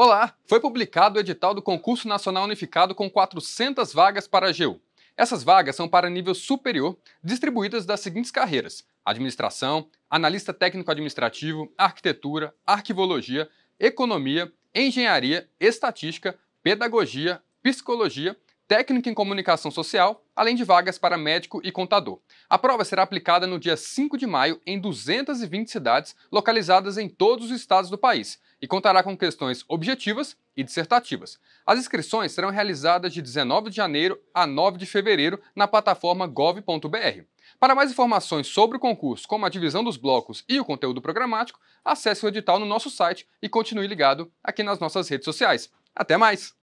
Olá! Foi publicado o edital do Concurso Nacional Unificado com 400 vagas para a AGU. Essas vagas são para nível superior, distribuídas das seguintes carreiras: administração, analista técnico-administrativo, arquitetura, arquivologia, economia, engenharia, estatística, pedagogia, psicologia técnico em comunicação social, além de vagas para médico e contador. A prova será aplicada no dia 5 de maio em 220 cidades localizadas em todos os estados do país e contará com questões objetivas e dissertativas. As inscrições serão realizadas de 19 de janeiro a 9 de fevereiro na plataforma gov.br. Para mais informações sobre o concurso, como a divisão dos blocos e o conteúdo programático, acesse o edital no nosso site e continue ligado aqui nas nossas redes sociais. Até mais!